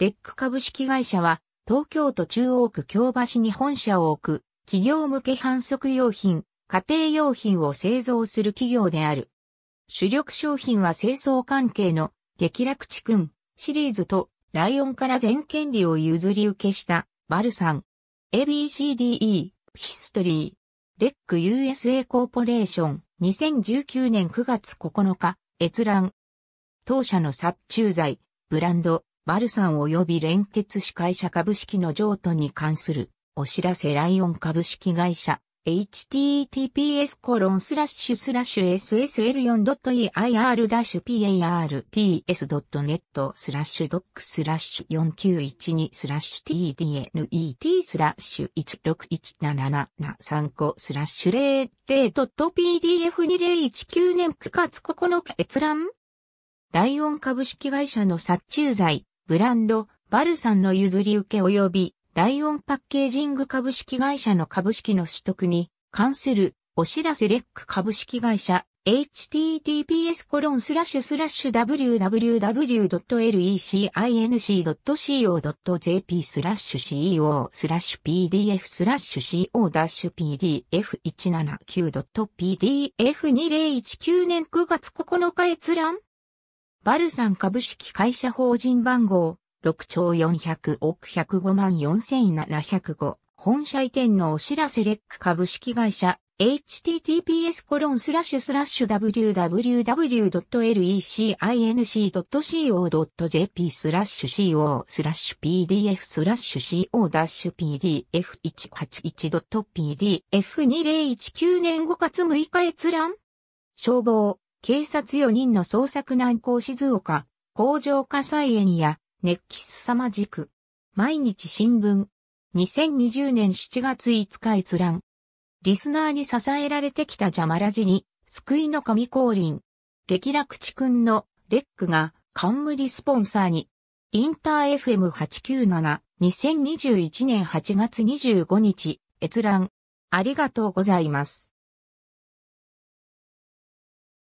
レック株式会社は、東京都中央区京橋に本社を置く、企業向け反則用品、家庭用品を製造する企業である。主力商品は清掃関係の激楽地君シリーズとライオンから全権利を譲り受けしたバルサン。ABCDE ヒストリー。レック USA コーポレーション2019年9月9日閲覧。当社の殺虫剤、ブランド、バルサン及び連結司会者株式の譲渡に関するお知らせライオン株式会社 https コロンスラッシュスラッシュ ssl4.ir-parts.net スラッシュドックスラッシュ4912スラッシュ tdnet スラッシュ161773スラッシュ 00.pdf2019 年9月9日閲覧ライオン株式会社の殺虫剤ブランド、バルさんの譲り受け及び、ライオンパッケージング株式会社の株式の取得に関するお知らせレック株式会社 https コロンスラッシュスラッシュ www.lecinc.co.jp スラッシュ CEO スラッシュ PDF スラッシュ CO-PDF179.PDF2019 年9月9日閲覧バルサン株式会社法人番号6兆400億105万4705本社移転のお知らせレック株式会社 https コロンスラッシュスラッシュ www.lecinc.co.jp スラッシュ co スラッシュ pdf スラッシュ co-pdf181.pdf2019 年5月6日閲覧消防警察4人の捜索難航静岡、工場火災炎や、熱気凄まじく。毎日新聞。2020年7月5日閲覧。リスナーに支えられてきたジャマラジに、救いの神降臨。激楽地くんのレックが冠スポンサーに。インター FM897、2021年8月25日、閲覧。ありがとうございます。